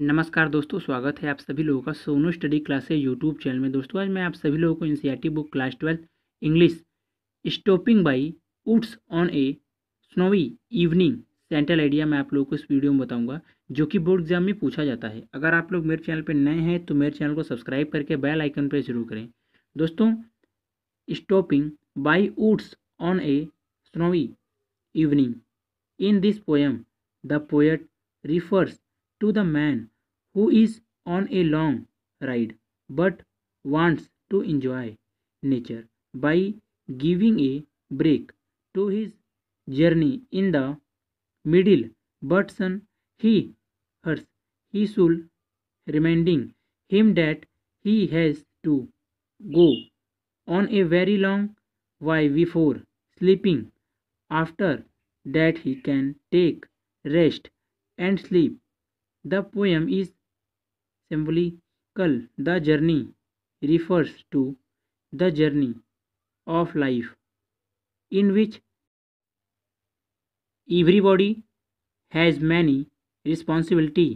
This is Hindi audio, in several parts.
नमस्कार दोस्तों स्वागत है आप सभी लोगों का Sonu study classes YouTube channel में दोस्तों आज मैं आप सभी लोगों को NCERT book class twelfth English stopping by woods on a snowy evening central idea मैं आप लोगों को इस वीडियो में बताऊंगा जो कि बोर्ड एग्जाम में पूछा जाता है अगर आप लोग मेरे चैनल पर नए हैं तो मेरे चैनल को सब्सक्राइब करके बेल आइकन पर जरूर करें दोस्तों stopping by woods on a snowy evening in this poem the poet refers to the man who is on a long ride but wants to enjoy nature by giving a break to his journey in the middle but son he hurts he should reminding him that he has to go on a very long while before sleeping after that he can take rest and sleep the poem is symbolical the journey refers to the journey of life in which everybody has many responsibility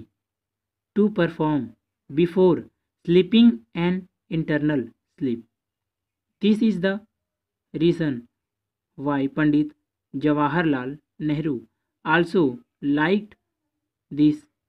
to perform before sleeping and internal sleep this is the reason why Pandit Jawaharlal Nehru also like this